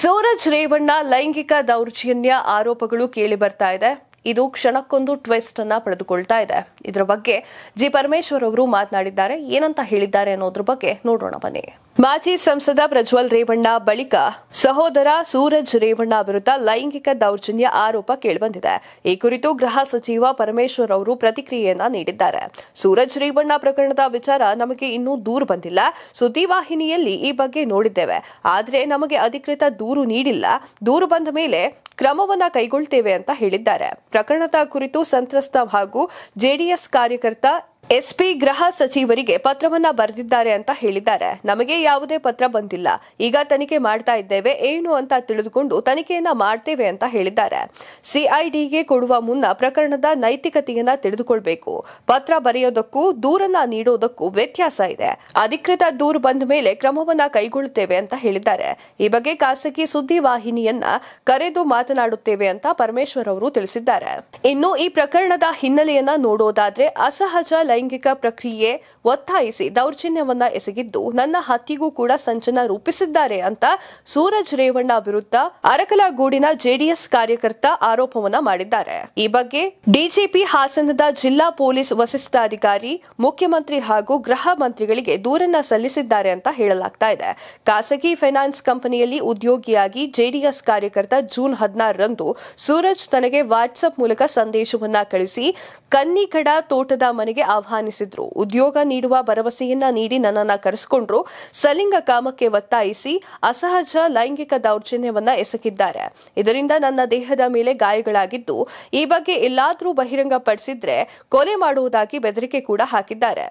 ಸೂರಜ್ ರೇವಣ್ಣ ಲೈಂಗಿಕ ದೌರ್ಜನ್ಯ ಆರೋಪಗಳು ಕೇಳಿ ಬರ್ತಾ ಇದೆ ಇದು ಕ್ಷಣಕ್ಕೊಂದು ಟ್ವಿಸ್ಟ್ ಅನ್ನ ಪಡೆದುಕೊಳ್ತಾ ಇದೆ ಇದರ ಬಗ್ಗೆ ಜಿ ಪರಮೇಶ್ವರ್ ಅವರು ಮಾತನಾಡಿದ್ದಾರೆ ಏನಂತ ಹೇಳಿದ್ದಾರೆ ಅನ್ನೋದ್ರ ಬಗ್ಗೆ ನೋಡೋಣ ಬನ್ನಿ ಮಾಜಿ ಸಂಸದ ಪ್ರಜ್ವಲ್ ರೇವಣ್ಣ ಬಳಿಕ ಸಹೋದರ ಸೂರಜ್ ರೇವಣ್ಣ ವಿರುದ್ಧ ಲೈಂಗಿಕ ದೌರ್ಜನ್ಯ ಆರೋಪ ಕೇಳಿಬಂದಿದೆ ಈ ಕುರಿತು ಗೃಹ ಸಚಿವ ಪರಮೇಶ್ವರ್ ಅವರು ಪ್ರತಿಕ್ರಿಯೆಯನ್ನ ನೀಡಿದ್ದಾರೆ ಸೂರಜ್ ರೇವಣ್ಣ ಪ್ರಕರಣದ ವಿಚಾರ ನಮಗೆ ಇನ್ನೂ ದೂರು ಬಂದಿಲ್ಲ ಸುದ್ದಿವಾಹಿನಿಯಲ್ಲಿ ಈ ಬಗ್ಗೆ ನೋಡಿದ್ದೇವೆ ಆದರೆ ನಮಗೆ ಅಧಿಕೃತ ದೂರು ನೀಡಿಲ್ಲ ದೂರು ಬಂದ ಮೇಲೆ ಕ್ರಮವನ್ನ ಕೈಗೊಳ್ತೇವೆ ಅಂತ ಹೇಳಿದ್ದಾರೆ ಪ್ರಕರಣದ ಕುರಿತು ಸಂತ್ರಸ್ತ ಹಾಗೂ ಜೆಡಿಎಸ್ ಕಾರ್ಯಕರ್ತ ಎಸ್ಪಿ ಗೃಹ ಸಚಿವರಿಗೆ ಪತ್ರವನ್ನ ಬರೆದಿದ್ದಾರೆ ಅಂತ ಹೇಳಿದ್ದಾರೆ ನಮಗೆ ಯಾವುದೇ ಪತ್ರ ಬಂದಿಲ್ಲ ಈಗ ತನಿಖೆ ಮಾಡ್ತಾ ಇದ್ದೇವೆ ಏನು ಅಂತ ತಿಳಿದುಕೊಂಡು ತನಿಖೆಯನ್ನ ಮಾಡ್ತೇವೆ ಅಂತ ಹೇಳಿದ್ದಾರೆ ಸಿಐಡಿಗೆ ಕೊಡುವ ಮುನ್ನ ಪ್ರಕರಣದ ನೈತಿಕತೆಯನ್ನ ತಿಳಿದುಕೊಳ್ಬೇಕು ಪತ್ರ ಬರೆಯೋದಕ್ಕೂ ದೂರನ್ನ ನೀಡೋದಕ್ಕೂ ವ್ಯತ್ಯಾಸ ಇದೆ ಅಧಿಕೃತ ದೂರು ಬಂದ ಮೇಲೆ ಕ್ರಮವನ್ನ ಕೈಗೊಳ್ಳುತ್ತೇವೆ ಅಂತ ಹೇಳಿದ್ದಾರೆ ಈ ಬಗ್ಗೆ ಖಾಸಗಿ ಸುದ್ದಿ ವಾಹಿನಿಯನ್ನ ಕರೆದು ಮಾತನಾಡುತ್ತೇವೆ ಅಂತ ಪರಮೇಶ್ವರ್ ಅವರು ತಿಳಿಸಿದ್ದಾರೆ ಇನ್ನು ಈ ಪ್ರಕರಣದ ಹಿನ್ನೆಲೆಯನ್ನ ನೋಡೋದಾದ್ರೆ ಅಸಹಜ ಲೈಂಗಿಕ ಪ್ರಕ್ರಿಯೆ ಒತ್ತಾಯಿಸಿ ದೌರ್ಜನ್ಯವನ್ನ ಎಸಗಿದ್ದು ನನ್ನ ಹತ್ಯೆಗೂ ಕೂಡ ಸಂಚನ ರೂಪಿಸಿದ್ದಾರೆ ಅಂತ ಸೂರಜ್ ರೇವಣ್ಣ ವಿರುದ್ಧ ಅರಕಲಗೂಡಿನ ಜೆಡಿಎಸ್ ಕಾರ್ಯಕರ್ತ ಆರೋಪವನ್ನ ಮಾಡಿದ್ದಾರೆ ಈ ಬಗ್ಗೆ ಡಿಜಿಪಿ ಹಾಸನದ ಜಿಲ್ಲಾ ಪೊಲೀಸ್ ವರಿಷ್ಠಾಧಿಕಾರಿ ಮುಖ್ಯಮಂತ್ರಿ ಹಾಗೂ ಗೃಹ ಮಂತ್ರಿಗಳಿಗೆ ದೂರನ್ನ ಸಲ್ಲಿಸಿದ್ದಾರೆ ಅಂತ ಹೇಳಲಾಗ್ತಾ ಇದೆ ಖಾಸಗಿ ಫೈನಾನ್ಸ್ ಕಂಪನಿಯಲ್ಲಿ ಉದ್ಯೋಗಿಯಾಗಿ ಜೆಡಿಎಸ್ ಕಾರ್ಯಕರ್ತ ಜೂನ್ ಹದಿನಾರರಂದು ಸೂರಜ್ ತನಗೆ ವಾಟ್ಸ್ಆಪ್ ಮೂಲಕ ಸಂದೇಶವನ್ನ ಕಳಿಸಿ ಕನ್ನಿಕಡ ತೋಟದ ಮನೆಗೆ ಆಹ್ವಾನಿಸಿದ್ರು ಉದ್ಯೋಗ ನೀಡುವ ಭರವಸೆಯನ್ನ ನೀಡಿ ನನ್ನನ್ನ ಕರೆಸಿಕೊಂಡ್ರು ಸಲಿಂಗ ಕಾಮಕ್ಕೆ ಒತ್ತಾಯಿಸಿ ಅಸಹಜ ಲೈಂಗಿಕ ದೌರ್ಜನ್ಯವನ್ನ ಎಸಕಿದ್ದಾರೆ ಇದರಿಂದ ನನ್ನ ದೇಹದ ಮೇಲೆ ಗಾಯಗಳಾಗಿದ್ದು ಈ ಬಗ್ಗೆ ಎಲ್ಲಾದರೂ ಬಹಿರಂಗಪಡಿಸಿದ್ರೆ ಕೊಲೆ ಮಾಡುವುದಾಗಿ ಬೆದರಿಕೆ ಕೂಡ ಹಾಕಿದ್ದಾರೆ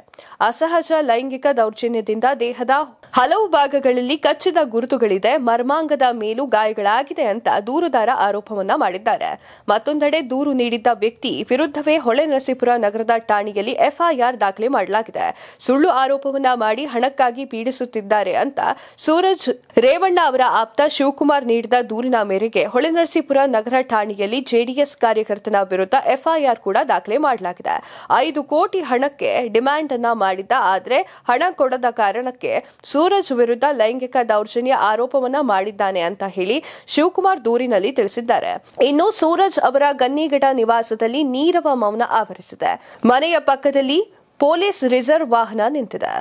ಅಸಹಜ ಲೈಂಗಿಕ ದೌರ್ಜನ್ಯದಿಂದ ದೇಹದ ಹಲವು ಭಾಗಗಳಲ್ಲಿ ಕಚ್ಚಿದ ಗುರುತುಗಳಿದೆ ಮರ್ಮಾಂಗದ ಮೇಲೂ ಗಾಯಗಳಾಗಿದೆ ಅಂತ ದೂರುದಾರ ಆರೋಪವನ್ನ ಮಾಡಿದ್ದಾರೆ ಮತ್ತೊಂದೆಡೆ ದೂರು ನೀಡಿದ್ದ ವ್ಯಕ್ತಿ ವಿರುದ್ಧವೇ ಹೊಳೆ ನರಸೀಪುರ ನಗರದ ಠಾಣೆಯಲ್ಲಿ ಎಫ್ ಎಫ್ಐಆರ್ ದಾಖಲೆ ಮಾಡಲಾಗಿದೆ ಸುಳ್ಳು ಆರೋಪವನ್ನ ಮಾಡಿ ಹಣಕ್ಕಾಗಿ ಪೀಡಿಸುತ್ತಿದ್ದಾರೆ ಅಂತ ಸೂರಜ್ ರೇವಣ್ಣ ಅವರ ಆಪ್ತ ಶಿವಕುಮಾರ್ ನೀಡಿದ ದೂರಿನ ಮೇರೆಗೆ ಹೊಳೆನರಸೀಪುರ ನಗರ ಠಾಣೆಯಲ್ಲಿ ಜೆಡಿಎಸ್ ಕಾರ್ಯಕರ್ತನ ವಿರುದ್ಧ ಎಫ್ಐಆರ್ ಕೂಡ ದಾಖಲೆ ಮಾಡಲಾಗಿದೆ ಐದು ಕೋಟಿ ಹಣಕ್ಕೆ ಡಿಮ್ಯಾಂಡ್ ಅನ್ನ ಮಾಡಿದ್ದ ಆದರೆ ಹಣ ಕೊಡದ ಕಾರಣಕ್ಕೆ ಸೂರಜ್ ವಿರುದ್ಧ ಲೈಂಗಿಕ ದೌರ್ಜನ್ಯ ಆರೋಪವನ್ನ ಮಾಡಿದ್ದಾನೆ ಅಂತ ಹೇಳಿ ಶಿವಕುಮಾರ್ ದೂರಿನಲ್ಲಿ ತಿಳಿಸಿದ್ದಾರೆ ಇನ್ನು ಸೂರಜ್ ಅವರ ಗನ್ನಿಗಿಡ ನಿವಾಸದಲ್ಲಿ ನೀರವ ಮೌನ ಆವರಿಸಿದೆ ಮನೆಯ ಪಕ್ಕದಲ್ಲಿ ಪೊಲೀಸ್ ರಿಸರ್ವ್ ವಾಹನ ನಿಂತಿದೆ